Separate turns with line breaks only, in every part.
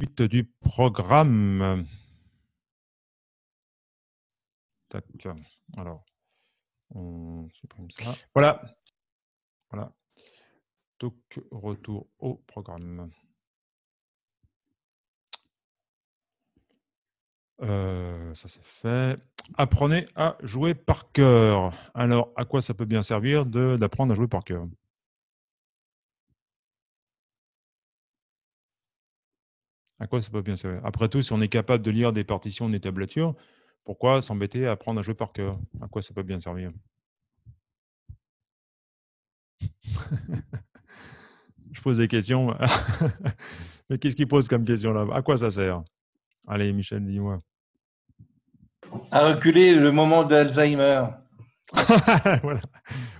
du programme. Alors, on supprime ça. Voilà. Voilà. Donc, retour au programme. Euh, ça c'est fait. Apprenez à jouer par cœur. Alors, à quoi ça peut bien servir d'apprendre à jouer par cœur À quoi ça peut bien servir Après tout, si on est capable de lire des partitions, des tablatures, pourquoi s'embêter à apprendre à jouer par cœur À quoi ça peut bien servir Je pose des questions. Mais qu'est-ce qu'il pose comme question là À quoi ça sert Allez, Michel, dis-moi. À reculer le moment d'Alzheimer. voilà.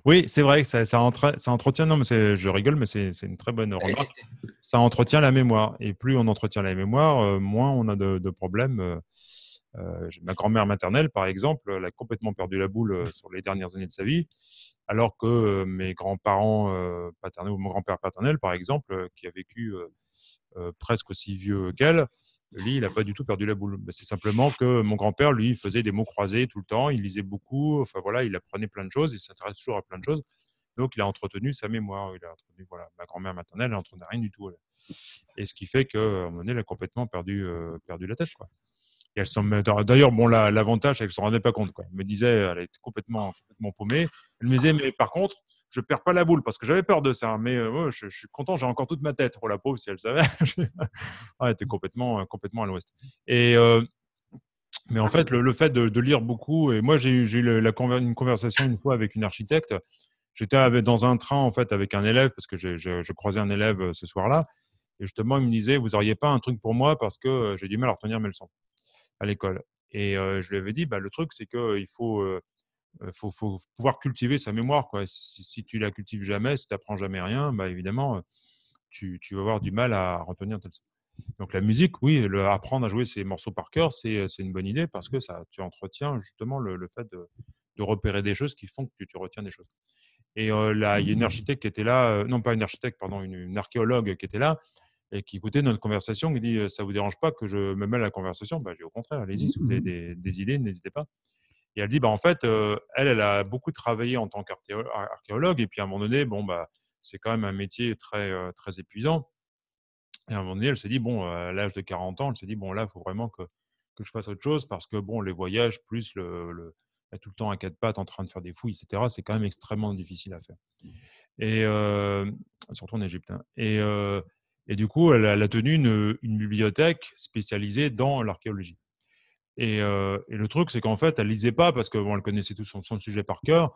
Oui, c'est vrai, ça, ça, entretient, non, mais je rigole, mais c'est une très bonne remarque. Ça entretient la mémoire. Et plus on entretient la mémoire, euh, moins on a de, problèmes. Euh, euh, ma grand-mère maternelle, par exemple, elle a complètement perdu la boule sur les dernières années de sa vie, alors que mes grands-parents paternels ou mon grand-père paternel, par exemple, qui a vécu presque aussi vieux qu'elle, lui, il n'a pas du tout perdu la boule. C'est simplement que mon grand-père, lui, faisait des mots croisés tout le temps, il lisait beaucoup, enfin voilà, il apprenait plein de choses, il s'intéresse toujours à plein de choses. Donc, il a entretenu sa mémoire. Il a entretenu, voilà, ma grand-mère maternelle n'entretenait rien du tout. Et ce qui fait que un moment elle a complètement perdu, euh, perdu la tête. Quoi. Et elle D'ailleurs, bon, l'avantage, elle c'est ne s'en rendait pas compte. Quoi. Elle me disait, elle était complètement, complètement paumée. Elle me disait, mais par contre, je perds pas la boule parce que j'avais peur de ça. Hein, mais euh, je, suis content, j'ai encore toute ma tête. Oh la pauvre, si elle savait, elle était mmh. complètement, euh, complètement à l'ouest. Et euh, mais en ah fait, le, fait de, lire beaucoup, et moi j'ai eu la, une conversation une fois avec une architecte. J'étais dans un train en fait avec un élève parce que je croisais un élève ce soir-là. Et justement, il me disait, vous auriez pas un truc pour moi parce que j'ai du mal à retenir mes leçons à l'école. Et je lui avais dit, bah, le truc, c'est qu'il faut, il faut, pouvoir cultiver sa mémoire. Quoi. Si, si tu la cultives jamais, si tu n'apprends jamais rien, bah, évidemment, tu, vas avoir du mal à retenir Donc la musique, oui, apprendre à jouer ses morceaux par cœur, c'est une bonne idée parce que ça, tu entretiens justement le, fait de, repérer des choses qui font que tu, retiens des choses. Et il y a une mmh. architecte qui était là, non pas une architecte, pardon, une, archéologue qui était là et qui écoutait notre conversation, qui dit Ça vous dérange pas que je me mêle à la conversation bah, J'ai au contraire, allez-y, si vous avez mmh. des idées, n'hésitez pas. Et elle dit, bah, en fait, euh, elle, elle a beaucoup travaillé en tant qu'archéologue. Et puis, à un moment donné, bon, bah, c'est quand même un métier très, euh, très épuisant. Et à un moment donné, elle s'est dit, bon, à l'âge de 40 ans, elle s'est dit, bon, là, il faut vraiment que, que, je fasse autre chose parce que, bon, les voyages, plus le, bah, tout le temps à quatre pattes en train de faire des fouilles, etc., c'est quand même extrêmement difficile à faire. Mmh. Et euh, surtout en Égypte. Hein. Et, et, du coup, elle, a tenu une bibliothèque spécialisée dans l'archéologie. Euh, et, le truc, c'est qu'en fait, elle ne lisait pas parce que bon, elle connaissait tout son, son, sujet par cœur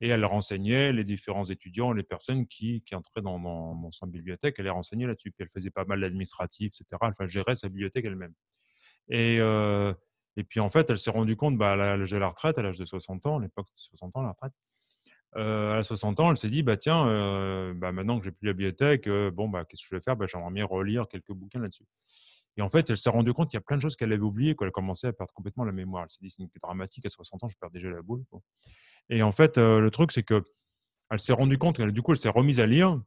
et elle renseignait les différents étudiants, les personnes qui, qui entraient dans, dans, dans sa bibliothèque. Elle les renseignait là-dessus. Puis elle faisait pas mal d'administratif, etc. Elle gérait sa bibliothèque elle-même. Et euh, et puis en fait, elle s'est rendue compte, bah, elle j'ai la retraite à l'âge de 60 ans, à l'époque c'était 60 ans la retraite. Euh, à 60 ans, elle s'est dit, bah tiens, bah, maintenant que j'ai plus la bibliothèque, bon bah qu'est-ce que je vais faire bah, J'aimerais bien relire quelques bouquins là-dessus. Et en fait, elle s'est rendue compte qu'il y a plein de choses qu'elle avait oubliées, qu'elle commençait à perdre complètement la mémoire. Elle s'est dit, c'est dramatique, à 60 ans, je perds déjà la boule. Et en fait, euh, le truc, c'est que elle s'est rendue compte, du coup, elle s'est remise à lire.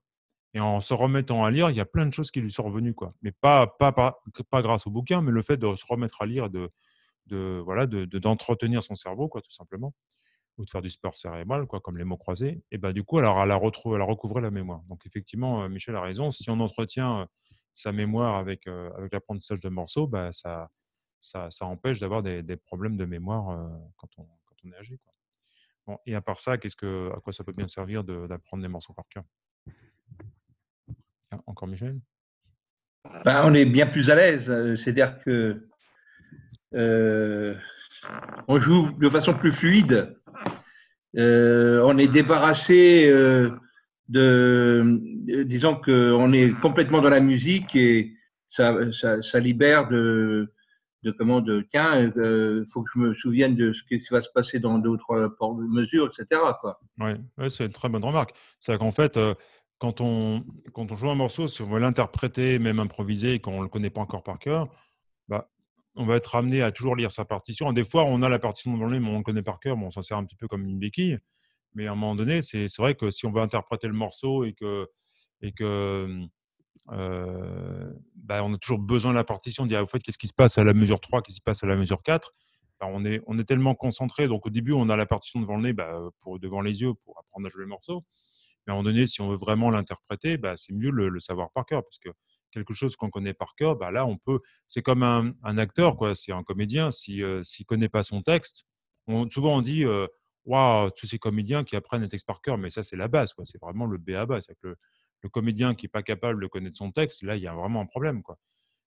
Et en se remettant à lire, il y a plein de choses qui lui sont revenues. Quoi. Mais pas, pas, grâce au bouquin, mais le fait de se remettre à lire, de, de voilà, d'entretenir son cerveau, quoi, tout simplement, ou de faire du sport cérébral, quoi, comme les mots croisés. Et ben, du coup, alors, elle a, retrouvé, elle a recouvré la mémoire. Donc, effectivement, euh, Michel a raison. Si on entretient euh, sa mémoire euh, avec, l'apprentissage de morceaux, bah, ça, ça, empêche d'avoir des, problèmes de mémoire euh, quand, on, quand on est âgé. et à part ça, qu'est-ce que, à quoi ça peut bien servir d'apprendre des morceaux par cœur Encore Michel bah, On est bien plus à l'aise. Euh, c'est-à-dire que on joue de façon plus fluide. on est débarrassé de, euh, disons qu'on est complètement dans la musique et ça, libère de, de comment de tiens, euh, faut que je me souvienne de ce qui va se passer dans d'autres euh, ou mesures, etc. Oui, c'est une très bonne remarque. C'est qu'en fait, quand on joue un morceau, si on veut l'interpréter, même improviser, quand on le connaît pas encore par cœur, bah, on va être amené à toujours lire sa partition. Des fois, on a la partition devant le mais on le connaît par cœur, bon on s'en sert un petit peu comme une béquille. Mais à un moment donné, c'est vrai que si on veut interpréter le morceau et que, et que mmh, euh, bah, on a toujours besoin de la partition, de dire au fait qu'est-ce qui se passe à la mesure 3, qu'est-ce qui se passe à la mesure 4, bah, on, est, on est tellement concentré. Donc au début, on a la partition devant le nez, bah, pour, devant les yeux, pour apprendre à jouer le morceau. Mais à un moment donné, si on veut vraiment l'interpréter, c'est mieux le, savoir par cœur, parce que quelque chose qu'on connaît par cœur, là, on peut. C'est comme un, un, acteur, quoi. C'est un comédien. Si ne euh, s'il connaît pas son texte, souvent on dit euh, waouh, tous ces comédiens qui apprennent le texte par cœur, mais ça, c'est la base, quoi. C'est vraiment le B à bas. C'est que le, comédien qui n'est pas capable de connaître son texte, là, il y a vraiment un problème, quoi.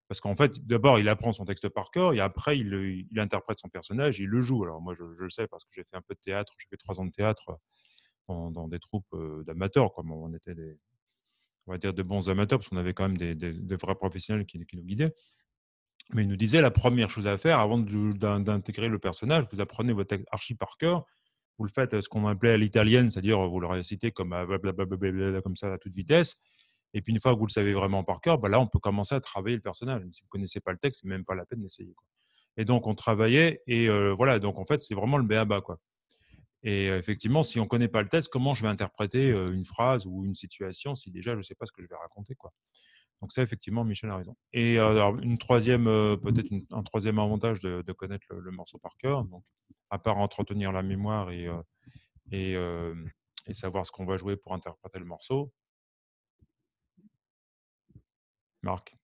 Parce qu'en fait, d'abord, il apprend son texte par cœur et après, il, interprète son personnage il le joue. Alors, moi, je, le sais parce que j'ai fait un peu de théâtre, j'ai fait trois ans de théâtre euh, dans, des troupes euh, d'amateurs, comme on était des, on va dire, de bons amateurs, parce qu'on avait quand même des, vrais professionnels qui, qui, nous guidaient. Mais ils nous disaient la première chose à faire avant d'intégrer le personnage, vous apprenez votre texte archi par cœur vous le faites euh, ce qu'on appelait à l'italienne, c'est-à-dire vous le récitez comme, ah, comme ça à toute vitesse. Et puis une fois que vous le savez vraiment par cœur, bah là on peut commencer à travailler le personnage. Si vous connaissez pas le texte, c'est même pas la peine d'essayer. Et donc on travaillait et euh, voilà. Donc en fait c'est vraiment le béaba quoi. Et euh, effectivement, si on connaît pas le texte, comment je vais interpréter une phrase ou une situation si déjà je ne sais pas ce que je vais raconter quoi. Donc ça, effectivement, Michel a raison. Et mmh. alors, une troisième, euh, peut-être un troisième avantage de, connaître le, morceau par cœur, donc, à part entretenir la mémoire et, euh, euh, et, savoir ce qu'on va jouer pour interpréter le morceau. Marc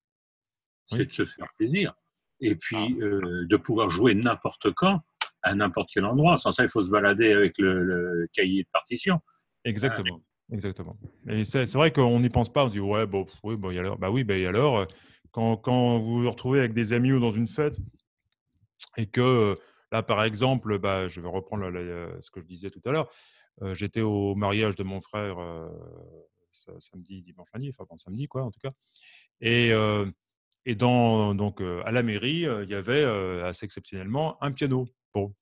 C'est de se faire plaisir. Et ah. puis, de pouvoir jouer n'importe quand, à n'importe quel endroit. Sans ça, il faut se balader avec le cahier de partition. Exactement. Exactement. Et c'est vrai qu'on n'y pense pas, on dit ouais, bon, oui, bon, et alors Bah oui, bah, ben, euh, alors quand, quand, vous vous retrouvez avec des amis ou dans une fête et que euh, là, par exemple, bah, je vais reprendre ce que je disais tout à l'heure, euh, j'étais au mariage de mon frère samedi, dimanche dernier, enfin bon, samedi quoi en tout cas, et, et dans, donc, à la mairie, il y avait assez exceptionnellement un piano. Bon,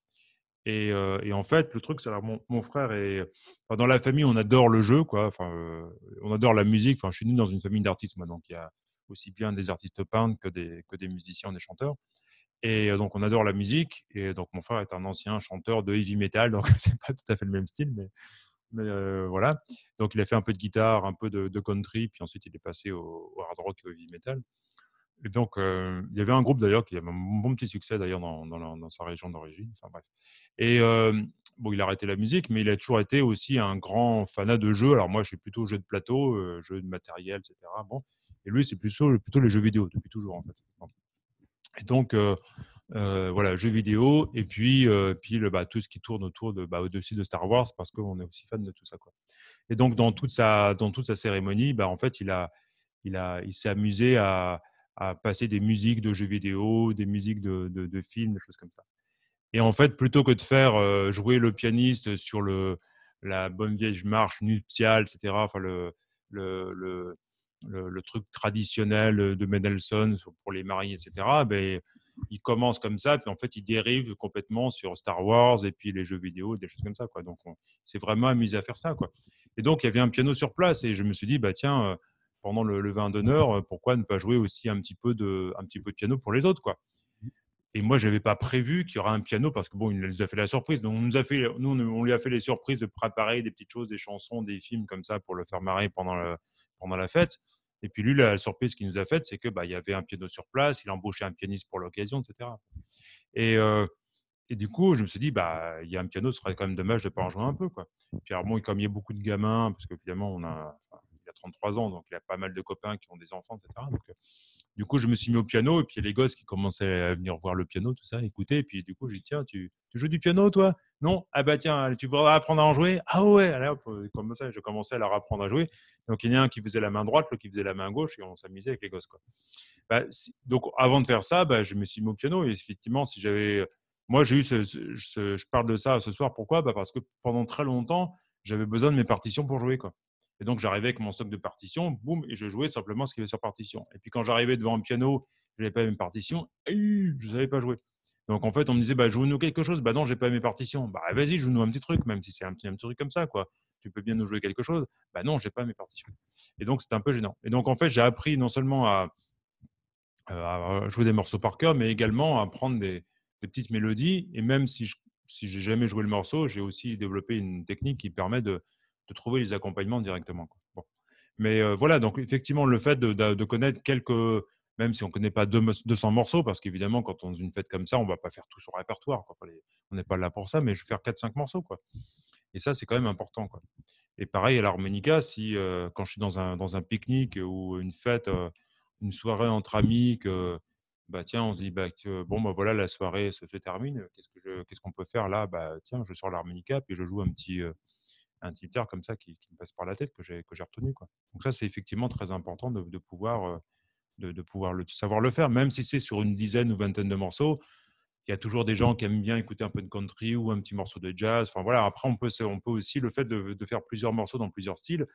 et, en fait, le truc, c'est que mon, frère est. dans la famille, on adore le jeu, quoi. Enfin, on adore la musique. Enfin, je suis né dans une famille d'artistes, donc il y a aussi bien des artistes peintres que des que des musiciens, des chanteurs. Et donc, on adore la musique. Et donc, mon frère est un ancien chanteur de heavy metal, donc c'est pas tout à fait le même style, mais, voilà. Donc, il a fait un peu de guitare, un peu de, country, puis ensuite il est passé au, au hard rock et au heavy metal. Et donc, euh, il y avait un groupe d'ailleurs qui avait un bon petit succès d'ailleurs dans, dans, sa région d'origine. bref. Et euh, bon, il a arrêté la musique, mais il a toujours été aussi un grand fanat de jeux. Alors moi, je suis plutôt jeu de plateau, jeux jeu de matériel, etc. Bon. Et lui, c'est plutôt, plutôt les jeux vidéo depuis toujours en fait. Et donc, euh, voilà, jeux vidéo et puis, puis le, bah, tout ce qui tourne autour de, bah, de Star Wars parce qu'on est aussi fan de tout ça. Quoi. Et donc, dans toute sa, dans toute sa cérémonie, bah, en fait, il, a, il, a, il s'est amusé à, à passer des musiques de jeux vidéo, des musiques de, de, films, des choses comme ça. Et en fait, plutôt que de faire euh, jouer le pianiste sur le, la bonne vieille marche nuptiale, etc., enfin le, truc traditionnel de Mendelssohn pour les maris, etc., ben, il commence comme ça, puis en fait, il dérive complètement sur Star Wars et puis les jeux vidéo, des choses comme ça. Quoi. Donc, c'est vraiment amusé à faire ça. Quoi. Et donc, il y avait un piano sur place et je me suis dit, bah, tiens, euh, pendant le, le vin d'honneur, euh, pourquoi ne pas jouer aussi un petit peu de, un petit peu de piano pour les autres quoi. Mmh. Et moi, je n'avais pas prévu qu'il y aura un piano parce que bon, il nous a fait la surprise. Donc, on nous a fait, nous, on lui a fait les surprises de préparer des petites choses, des chansons, des films comme ça pour le faire marrer pendant, le, pendant la fête. Et puis lui, la surprise qu'il nous a faite, c'est que bah, il y avait un piano sur place, il a embauché un pianiste pour l'occasion, etc. Et, euh, et, du coup, je me suis dit, bah, il y a un piano, ce serait quand même dommage de ne pas en jouer un peu. Quoi. puis bon, comme il y a beaucoup de gamins, parce que finalement, on a, 33 ans, donc il a pas mal de copains qui ont des enfants, etc. Donc, euh, du coup, je me suis mis au piano, et puis les gosses qui commençaient à venir voir le piano, tout ça, écouter, et puis du coup, j'ai dit, tiens, tu, joues du piano, toi Non Ah bah tiens, tu voudras apprendre à en jouer Ah ouais Alors, euh, comme ça, je commençais à leur apprendre à jouer. Donc, il y en a un qui faisait la main droite, l'autre qui faisait la main gauche, et on s'amusait avec les gosses. Quoi. Bah, donc, avant de faire ça, bah, je me suis mis au piano, et effectivement, si j'avais euh, moi, j'ai eu je parle de ça ce soir. Pourquoi bah Parce que pendant très longtemps, j'avais besoin de mes partitions pour jouer. Quoi. Et donc, j'arrivais avec mon stock de partitions, boum, et je jouais simplement ce qu'il y avait sur partition. Et puis, quand j'arrivais devant un piano, je n'avais pas mes partitions, je ne savais pas jouer. Donc, en fait, on me disait, bah, joue-nous quelque chose. Bah non, j'ai pas mes partitions. Bah vas-y, joue-nous un petit truc, même si c'est un petit, truc comme ça, quoi. Tu peux bien nous jouer quelque chose. Bah non, j'ai pas mes partitions. Et donc, c'était un peu gênant. Et donc, en fait, j'ai appris non seulement à, euh, jouer des morceaux par cœur, mais également à prendre des, des petites mélodies. Et même si je si j'ai jamais joué le morceau, j'ai aussi développé une technique qui permet de, de trouver les accompagnements directement. Bon. Mais euh, voilà, donc effectivement, le fait de, connaître quelques, même si on ne connaît pas 200 morceaux, parce qu'évidemment, quand on est une fête comme ça, on ne va pas faire tout son répertoire. On n'est pas là pour ça, mais je vais faire 4-5 morceaux. Quoi. Et ça, c'est quand même important. Quoi. Et pareil, à l'harmonica, si euh, quand je suis dans un, dans un pique-nique ou une fête, euh, une soirée entre amis, que, bah, tiens, on se dit, bah, bon, bah, voilà, la soirée se, termine, qu'est-ce qu'on peut faire là bah, Tiens, je sors l'harmonica, puis je joue un petit, un titre comme ça qui, me passe par la tête que j'ai retenu. Quoi. Donc ça, c'est effectivement très important de, pouvoir, euh, de, pouvoir le, savoir le faire, même si c'est sur une dizaine ou vingtaine de morceaux. Il y a toujours des gens mmh. qui aiment bien écouter un peu de country ou un petit morceau de jazz. Enfin, voilà. Après, on peut, on peut aussi, le fait de, faire plusieurs morceaux dans plusieurs styles,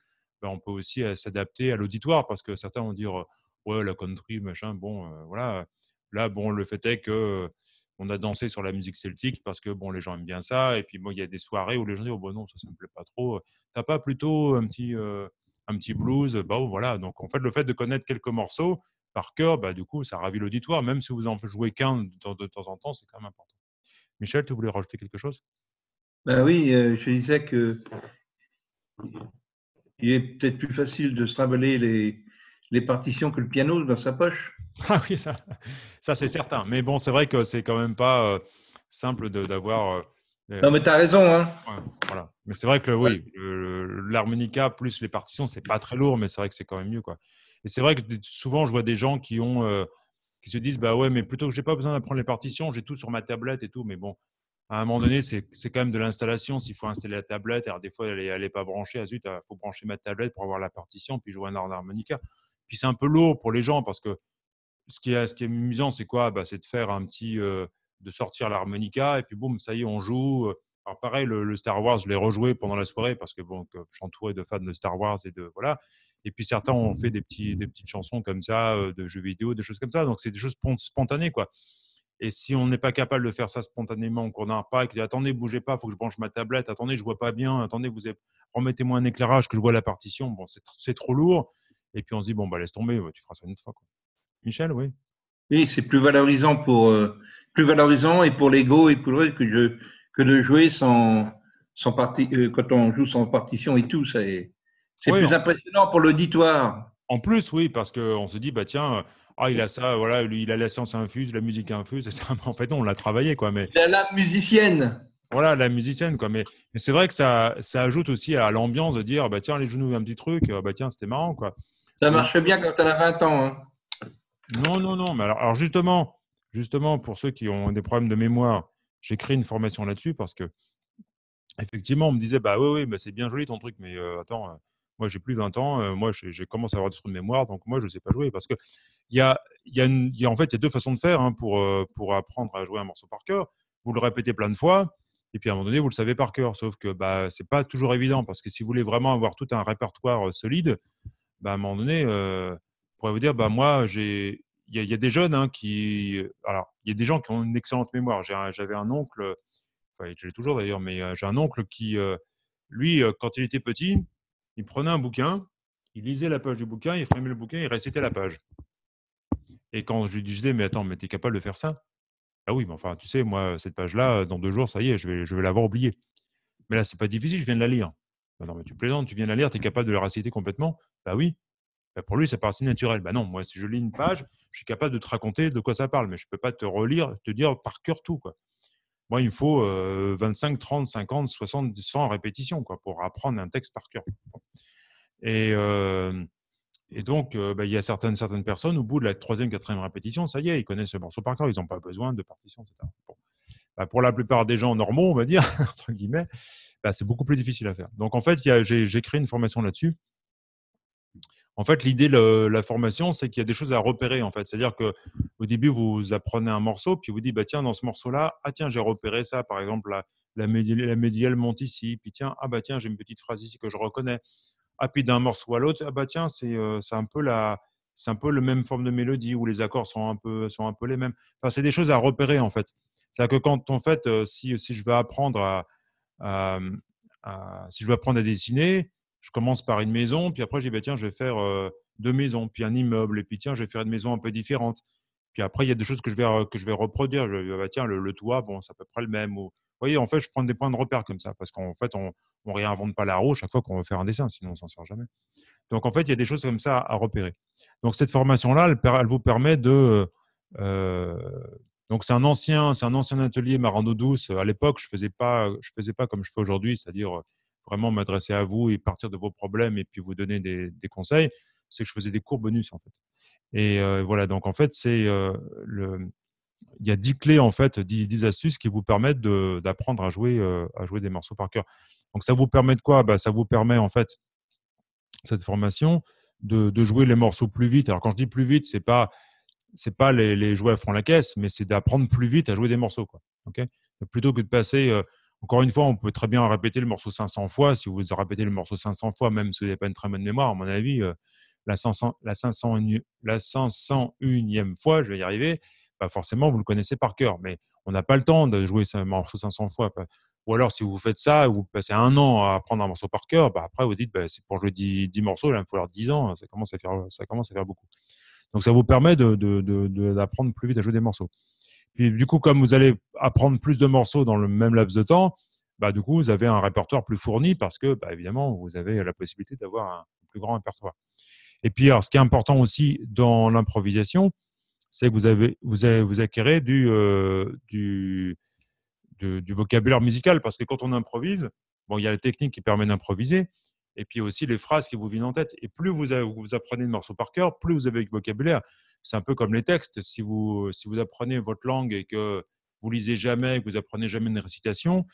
ben, on peut aussi euh, s'adapter à l'auditoire parce que certains vont dire ouais, la country, machin, bon, euh, voilà. Là, bon, le fait est que on a dansé sur la musique celtique parce que bon, les gens aiment bien ça. Et puis il y a des soirées où les gens disent oh, bon bah non, ça, ne me plaît pas trop. T'as pas plutôt un petit euh, un petit blues Bah oh, voilà. Donc en fait, le fait de connaître quelques morceaux par cœur, bah, du coup, ça ravit l'auditoire, même si vous en jouez qu'un de, temps en temps, c'est quand même important. Michel, tu voulais rajouter quelque chose bah oui, euh, je disais que il est peut-être plus facile de se les les partitions que le piano dans sa poche. Ah oui, ça, ça c'est certain. Mais bon, c'est vrai que c'est quand même pas euh, simple d'avoir. Euh, euh, non, mais tu as raison. Hein. Mais c'est vrai que oui, l'harmonica plus les partitions, c'est pas très lourd, mais c'est vrai que c'est quand même mieux. Quoi. Et c'est vrai que souvent, je vois des gens qui, ont, qui se disent Bah ouais, mais plutôt que j'ai pas besoin d'apprendre les partitions, j'ai tout sur ma tablette et tout. Mais bon, à un moment donné, c'est quand même de l'installation. S'il faut installer la tablette, alors des fois, elle n'est pas branchée. Ah zut, il faut brancher ma tablette pour avoir la partition, puis jouer un harmonica. Puis c'est un peu lourd pour les gens parce que ce qui est, ce qui est amusant, c'est quoi bah, C'est de faire un petit. Euh, de sortir l'harmonica et puis boum, ça y est, on joue. Euh. Alors pareil, le, Star Wars, je l'ai rejoué pendant la soirée parce que bon, je suis de fans de Star Wars et de voilà. Et puis certains ont fait des, petits, petites chansons comme ça, euh, de jeux vidéo, des choses comme ça. Donc c'est des choses spontanées quoi. Et si on n'est pas capable de faire ça spontanément, qu'on n'a pas, qu'il dit attendez, bougez pas, faut que je branche ma tablette, attendez, je vois pas bien, attendez, vous remettez-moi un éclairage que je vois la partition. Bon, c'est trop lourd. Et puis on se dit, bon, bah, laisse tomber, tu feras ça une autre fois. Quoi. Michel, oui. Oui, c'est plus valorisant pour euh, plus valorisant et pour l'ego et pour le reste que, que de jouer sans, sans partie euh, quand on joue sans partition et tout. C'est plus impressionnant pour l'auditoire. En plus, oui, parce qu'on se dit, bah tiens, euh, ah, il a ça, voilà, lui, il a la science infuse, la musique infuse, etc. En fait, on l'a travaillé, quoi. Mais... La, musicienne. Voilà, la musicienne, quoi. Mais, c'est vrai que ça, ça ajoute aussi à l'ambiance de dire, bah tiens, les genoux, un petit truc, bah tiens, c'était marrant, quoi. Ça marche bien quand tu as 20 ans. Hein. Non, non, non. Mais alors, alors, justement, justement, pour ceux qui ont des problèmes de mémoire, j'ai créé une formation là-dessus parce que effectivement, on me disait bah oui, oui, bah, c'est bien joli ton truc, mais euh, attends, euh, moi j'ai plus 20 ans, euh, moi j'ai commencé à avoir des trucs de mémoire, donc moi je ne sais pas jouer parce que il y a, en fait il y a deux façons de faire hein, pour pour apprendre à jouer un morceau par cœur. Vous le répétez plein de fois. Et puis à un moment donné, vous le savez par cœur, sauf que bah, ce n'est pas toujours évident, parce que si vous voulez vraiment avoir tout un répertoire solide, bah, à un moment donné, euh, pourrait vous dire, bah, moi, j'ai, il y, a des jeunes hein, qui, alors, il y a des gens qui ont une excellente mémoire. J'avais un oncle, enfin, je l'ai toujours d'ailleurs, mais j'ai un oncle qui, lui, quand il était petit, il prenait un bouquin, il lisait la page du bouquin, il fermait le bouquin, il récitait la page. Et quand je lui disais, mais attends, mais tu es capable de faire ça Ah oui, mais enfin, tu sais, moi, cette page-là, dans deux jours, ça y est, je vais, je vais l'avoir oubliée. Mais là, c'est pas difficile, je viens de la lire. «Bah non, mais tu plaisantes, tu viens de la lire, tu es capable de la réciter complètement. Bah oui. Bah, pour lui, ça paraît si naturel. Bah non, moi, si je lis une page, je suis capable de te raconter de quoi ça parle, mais je ne peux pas te relire, te dire par cœur tout. Quoi. Moi, il me faut 25, 30, 50, 60, 100 répétitions quoi, pour apprendre un texte par cœur. Euh, et, donc, euh, bah, il y a certaines, certaines personnes, au bout de la troisième, quatrième répétition, ça y est, ils connaissent le morceau par cœur, ils n'ont pas besoin de partition, etc. Bah, pour la plupart des gens normaux, on va dire, entre guillemets, c'est beaucoup plus difficile à faire. Donc, en fait, j'ai créé une formation là-dessus en fait, l'idée de la formation, c'est qu'il y a des choses à repérer. En fait, c'est-à-dire que au début, vous apprenez un morceau, puis vous dites, bah tiens, dans ce morceau-là, ah tiens, j'ai repéré ça. Par exemple, la, la, médiale, la monte ici. Puis tiens, ah bah tiens, j'ai une petite phrase ici que je reconnais. Ah puis d'un morceau à l'autre, ah bah tiens, c'est euh, un peu la c'est un peu le même forme de mélodie où les accords sont un peu sont un peu les mêmes. Enfin, c'est des choses à repérer en fait. C'est-à-dire que quand en fait, euh, si, je veux apprendre si je veux apprendre à dessiner, je commence par une maison, puis après, je dis, bah, tiens, je vais faire euh, deux maisons, puis un immeuble, et puis tiens, je vais faire une maison un peu différente. Puis après, il y a des choses que je vais, euh, que je vais reproduire. Je, bah, tiens, le, toit, bon, c'est à peu près le même. vous voyez, en fait, je prends des points de repère comme ça, parce qu'en fait, on ne réinvente pas la roue chaque fois qu'on veut faire un dessin, sinon on s'en sort jamais. Donc, en fait, il y a des choses comme ça à repérer. Donc, cette formation-là, elle, vous permet de. Euh, donc, c'est un ancien, c'est un ancien atelier Marando douce. À l'époque, je faisais pas, je faisais pas comme je fais aujourd'hui, c'est-à-dire vraiment m'adresser à vous et partir de vos problèmes et puis vous donner des, conseils, c'est que je faisais des cours bonus en fait. Et euh, voilà, donc en fait, c'est euh, le il y a 10 clés en fait, 10, astuces qui vous permettent d'apprendre à jouer euh, à jouer des morceaux par cœur. Donc ça vous permet de quoi bah, ça vous permet en fait cette formation de, de, jouer les morceaux plus vite. Alors quand je dis plus vite, c'est pas c'est pas les, les à la caisse, mais c'est d'apprendre plus vite à jouer des morceaux quoi. Ok plutôt que de passer encore une fois, on peut très bien répéter le morceau 500 fois. Si vous répétez le morceau 500 fois, même si vous n'avez pas une très bonne mémoire, à mon avis, euh, la, 500, la, 500, la 501e fois, je vais y arriver, bah forcément, vous le connaissez par cœur. Mais on n'a pas le temps de jouer ce morceau 500 fois. Bah, ou alors, si vous faites ça, vous passez un an à apprendre un morceau par cœur, bah, après, vous dites, bah, pour jouer 10, morceaux, là, il me falloir 10 ans. Ça commence à faire, ça commence à faire beaucoup. Donc, ça vous permet d'apprendre de, plus vite à jouer des morceaux. Puis du coup, comme vous allez apprendre plus de morceaux dans le même laps de temps, bah, du coup, vous avez un répertoire plus fourni parce que, bah, évidemment, vous avez la possibilité d'avoir un plus grand répertoire. Et puis, alors, ce qui est important aussi dans l'improvisation, c'est que vous, avez, vous, vous acquérez du, euh, du, vocabulaire musical parce que quand on improvise, bon, il y a la technique qui permet d'improviser et puis aussi les phrases qui vous viennent en tête. Et plus vous, vous apprenez de morceaux par cœur, plus vous avez de vocabulaire. C'est un peu comme les textes. Si vous, si vous apprenez votre langue et que vous lisez jamais, que vous apprenez jamais une récitation,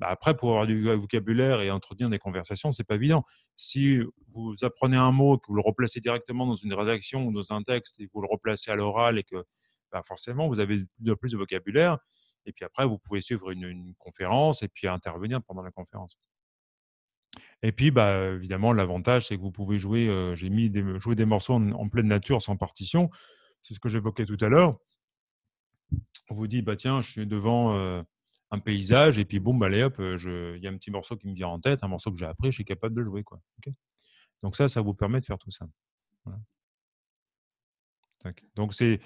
bah après, pour avoir du vocabulaire et entretenir des conversations, c'est pas évident. Si vous apprenez un mot, que vous le replacez directement dans une rédaction ou dans un texte et que vous le replacez à l'oral et que bah forcément, vous avez de plus de vocabulaire. Et puis après, vous pouvez suivre une, conférence et puis intervenir pendant la conférence. Et puis, bah, évidemment, l'avantage, c'est que vous pouvez jouer, euh, j'ai mis des, jouer des morceaux en, pleine nature sans partition c'est ce que j'évoquais tout à l'heure. On vous dit, bah tiens, je suis devant euh, un paysage, et puis boum, allez hop, euh, il y a un petit morceau qui me vient en tête, un morceau que j'ai appris, je suis capable de le jouer. Quoi. Donc ça, ça vous permet de faire tout ça. Donc c'est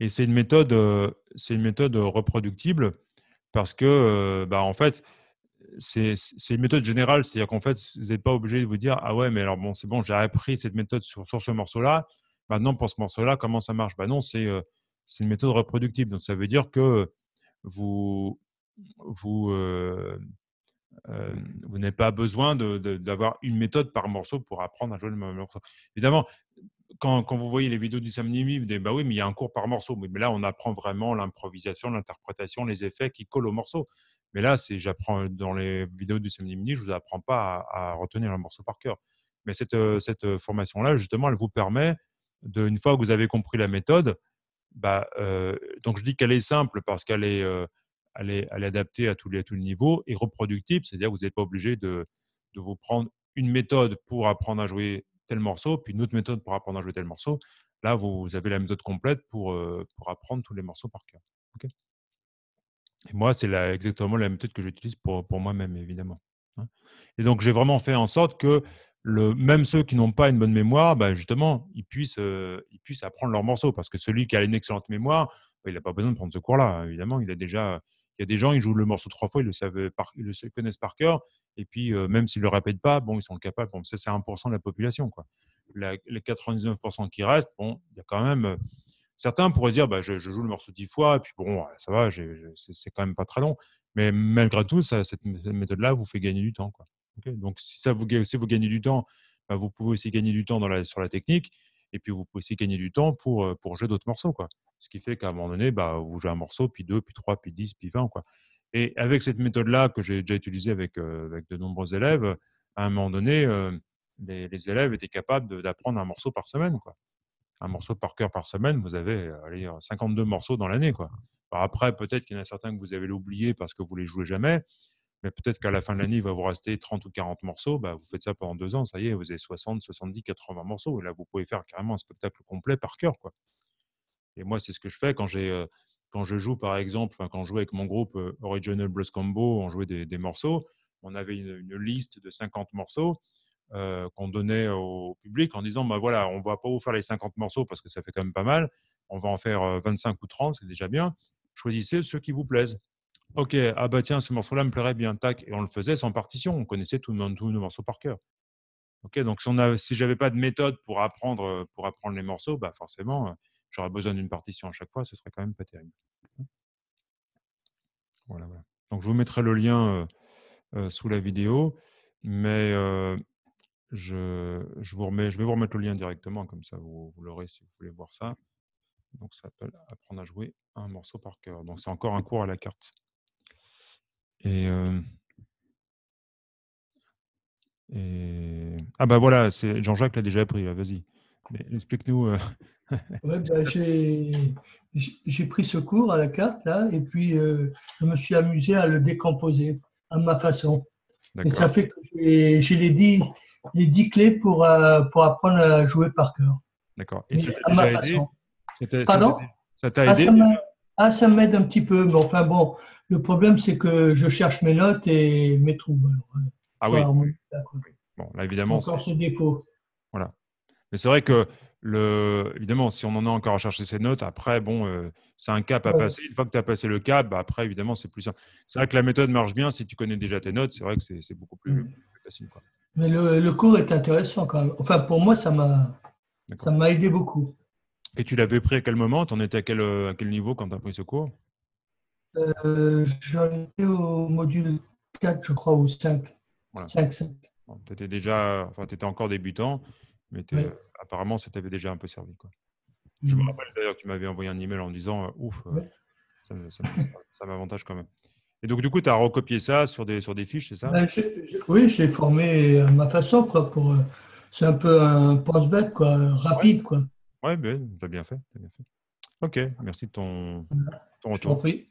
et c'est une méthode, euh, c'est une méthode reproductible parce que bah, en fait c'est une méthode générale, c'est-à-dire qu'en fait vous n'êtes pas obligé de vous dire ah ouais mais alors bon c'est bon j'ai appris cette méthode sur, sur ce morceau-là, maintenant bah, pour ce morceau-là, comment ça marche Ben non, c'est une méthode reproductible. Donc ça veut dire que vous, vous, vous n'avez pas besoin d'avoir une méthode par morceau pour apprendre à jouer le même morceau. Évidemment, quand, quand vous voyez les vidéos du samedi vous dites bah oui, mais il y a un cours par morceau. Mais là, on apprend vraiment l'improvisation, l'interprétation, les effets qui collent au morceau. Mais là, c'est j'apprends dans les vidéos du samedi midi, je vous apprends pas à, à retenir un morceau par cœur. Mais cette, cette formation-là, justement, elle vous permet de, une fois que vous avez compris la méthode, bah, euh, donc je dis qu'elle est simple parce qu'elle est, euh, elle est, adaptée à tous les, à tous les niveaux et reproductible, c'est-à-dire que vous n'êtes pas obligé de, vous prendre une méthode pour apprendre à jouer tel morceau, puis une autre méthode pour apprendre à jouer tel morceau. Là, vous, avez la méthode complète pour, euh, pour apprendre tous les morceaux par cœur. et moi, c'est exactement la méthode que j'utilise pour, pour moi-même, évidemment. Hein. Et donc, j'ai vraiment fait en sorte que le, même ceux qui n'ont pas une bonne mémoire, bah, justement, ils puissent, euh, ils puissent apprendre leur morceau. Parce que celui qui a une excellente mémoire, bah, il n'a pas besoin de prendre ce cours-là. Évidemment, il a déjà. Il y a des gens, ils jouent le morceau trois fois, ils le, savent par, ils le connaissent par cœur. Et puis, euh, même s'ils ne le répètent pas, bon, ils sont capables. Bon, ça, c'est 1% de la population. Quoi. les 99% qui restent, bon, il y a quand même. Euh, certains pourraient dire, bah, je, je, joue le morceau dix fois, et puis bon, ça va, c'est quand même pas très long. Mais malgré tout, cette méthode-là vous fait gagner du temps. Quoi. Donc, si, ça vous, vous gagnez du temps, bah, vous pouvez aussi gagner du temps sur la technique et puis vous pouvez aussi gagner du temps pour, euh, pour jouer d'autres morceaux. Quoi. Ce qui fait qu'à un moment donné, bah, vous jouez un morceau, puis deux, puis trois, puis dix, puis vingt. Quoi. Et avec cette méthode-là que j'ai déjà utilisée avec, euh, avec de nombreux élèves, à un moment donné, euh, les, élèves étaient capables d'apprendre un morceau par semaine. Quoi. Un morceau par cœur par semaine, vous avez 52 morceaux dans l'année. Après, peut-être qu'il y en a certains que vous avez oublié parce que vous ne les jouez jamais, peut-être qu'à la fin de l'année, il va vous rester 30 ou 40 morceaux. Bah, vous faites ça pendant deux ans, ça y est, vous avez 60, 70, 80 morceaux. Et là, vous pouvez faire carrément un spectacle complet par cœur. Quoi. Et moi, c'est ce que je fais quand j'ai. Euh, quand je joue, par exemple, quand je jouais avec mon groupe euh, Original Blues Combo, on jouait des, morceaux. On avait une, liste de 50 morceaux euh, qu'on donnait au public en disant bah voilà, on va pas vous faire les 50 morceaux parce que ça fait quand même pas mal. On va en faire 25 ou 30, c'est déjà bien. Choisissez ceux qui vous plaisent. Ok, ah bah tiens, ce morceau-là me plairait bien, tac. Et on le faisait sans partition, on connaissait tout, nos, tous nos morceaux par cœur. Ok, donc si, on n'avais si j'avais pas de méthode pour apprendre, euh, pour apprendre les morceaux, bah forcément, euh, j'aurais besoin d'une partition à chaque fois, ce serait quand même pas terrible. Hein. Voilà, voilà. Donc je vous mettrai le lien euh, sous la vidéo, mais je, vous remets, je vais vous remettre le lien directement, comme ça vous, vous l'aurez si vous voulez voir ça. Donc ça s'appelle Apprendre à jouer un morceau par cœur. Donc c'est encore un cours à la carte. Et, Ah bah voilà, Jean-Jacques l'a déjà appris, bah vas-y. Explique-nous. Bah, j'ai pris ce cours à la carte, là, et puis je me suis amusé à le décomposer à ma façon. Et ça fait que j'ai les 10, les dix clés pour, euh, pour apprendre à jouer par cœur. D'accord. Et ça t'a aidé Ça t'a ah, aidé ah, ça m'aide un petit peu, mais enfin bon, le problème, c'est que je cherche mes notes et mes troubles. Euh, ah oui. Bon, là, évidemment. Encore ce dépôt. Voilà. Mais c'est vrai que, le... évidemment, si on en a encore à chercher ses notes, après, bon, euh, c'est un cap à passer. Une fois que tu as passé le cap, bah, après, évidemment, c'est plus simple. C'est vrai que la méthode marche bien. Si tu connais déjà tes notes, c'est vrai que c'est beaucoup plus, mm. facile. Mais le, cours est intéressant quand même. Enfin, pour moi, ça m'a aidé beaucoup. Et tu l'avais pris à quel moment Tu en étais à quel, euh, à quel niveau quand tu as pris ce cours J'en euh, je au module 4, je crois, ou 5. 5, tu étais déjà, enfin, tu étais encore débutant, mais euh, apparemment, ça t'avait déjà un peu servi. Quoi. Je me mm. rappelle d'ailleurs que tu m'avais envoyé un email en disant euh, Ouf, ça, m'avantage quand même. Et donc, du coup, tu as recopié ça sur des, sur des fiches, c'est ça ben, Oui, j'ai formé à ma façon. Quoi, pour, c'est un peu un post bête quoi, rapide. quoi. Oui, ben, tu as bien fait. Ok, merci de ton, retour. Je